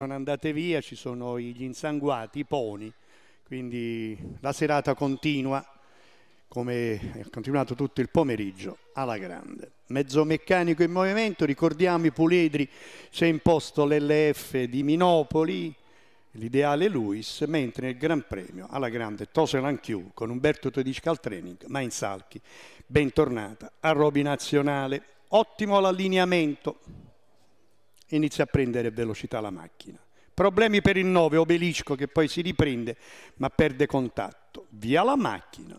non andate via, ci sono gli insanguati, i poni, quindi la serata continua come è continuato tutto il pomeriggio alla grande. Mezzo meccanico in movimento, ricordiamo i puledri, si è imposto l'LF di Minopoli, l'ideale Luis, mentre nel Gran Premio alla grande Toselan Q con Umberto Tedesca al training, ma in salchi. Bentornata a Robi Nazionale, ottimo l'allineamento inizia a prendere velocità la macchina. Problemi per il 9, obelisco che poi si riprende ma perde contatto. Via la macchina.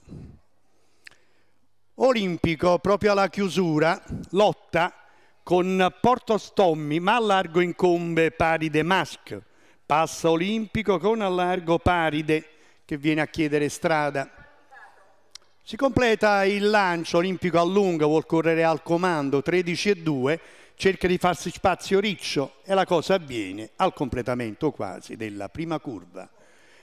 Olimpico, proprio alla chiusura, lotta con Porto Stommi, ma allargo incombe Paride Mask. Passa Olimpico con allargo Paride che viene a chiedere strada. Si completa il lancio, Olimpico allunga, vuol correre al comando, 13 e 2, cerca di farsi spazio riccio e la cosa avviene al completamento quasi della prima curva.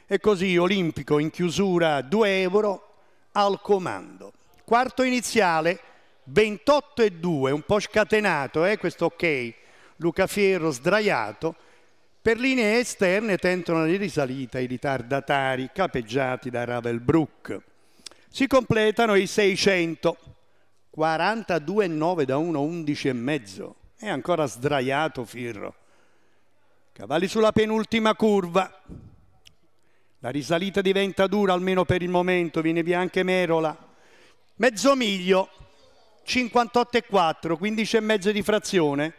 E così Olimpico in chiusura 2 euro al comando. Quarto iniziale 28 e 2, un po' scatenato eh, questo ok, Luca Fierro sdraiato, per linee esterne tentano di risalita i ritardatari capeggiati da Ravelbrook. Si completano i 600, 42,9 da 1, 11,5. È ancora sdraiato Firro. Cavalli sulla penultima curva. La risalita diventa dura almeno per il momento, viene via anche Merola. Mezzo miglio, 58,4, 15,5 di frazione.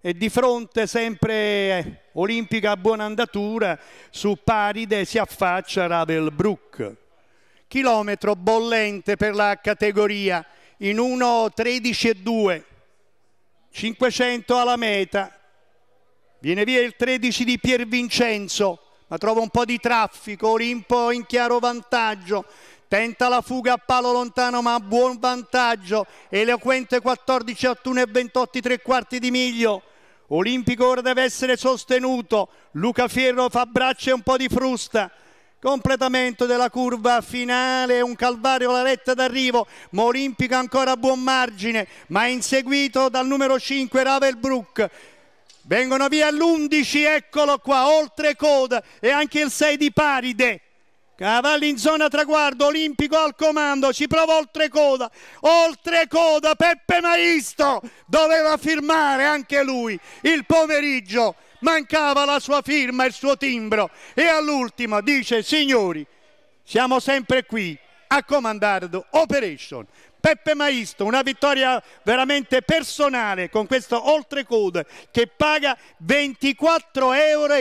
E di fronte sempre eh, Olimpica a buona andatura, su Paride si affaccia Ravel Brook. Chilometro bollente per la categoria in 1,13,2 500 alla meta, viene via il 13 di Pier Vincenzo, ma trova un po' di traffico, Olimpo in chiaro vantaggio, tenta la fuga a palo lontano ma a buon vantaggio, eloquente 14 a 1 e 28 3 quarti di miglio, Olimpico ora deve essere sostenuto, Luca Fierro fa braccia e un po' di frusta, completamento della curva finale, un calvario alla retta d'arrivo, Molimpica ancora a buon margine, ma inseguito dal numero 5 Ravelbrook. Vengono via l'11, eccolo qua, oltre coda e anche il 6 di Paride. Cavalli in zona traguardo, Olimpico al comando, ci prova oltre coda, oltre coda, Peppe Maisto doveva firmare anche lui il pomeriggio mancava la sua firma, il suo timbro e all'ultimo dice signori siamo sempre qui a comandare Operation. Peppe Maisto, una vittoria veramente personale con questo oltrecode che paga 24,47 euro.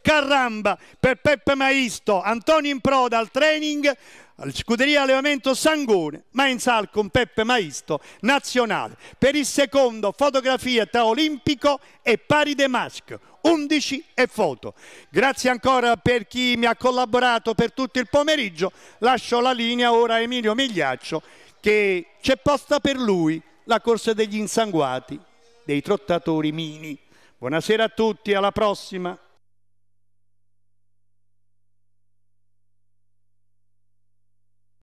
Caramba per Peppe Maisto, Antonio Improda al training, Scuderia Allevamento Sangone, Mainzal con Peppe Maisto, nazionale. Per il secondo fotografia tra Olimpico e Pari De Masque. 11 e foto. Grazie ancora per chi mi ha collaborato per tutto il pomeriggio. Lascio la linea ora a Emilio Migliaccio che c'è posta per lui la corsa degli insanguati, dei trottatori mini. Buonasera a tutti, alla prossima.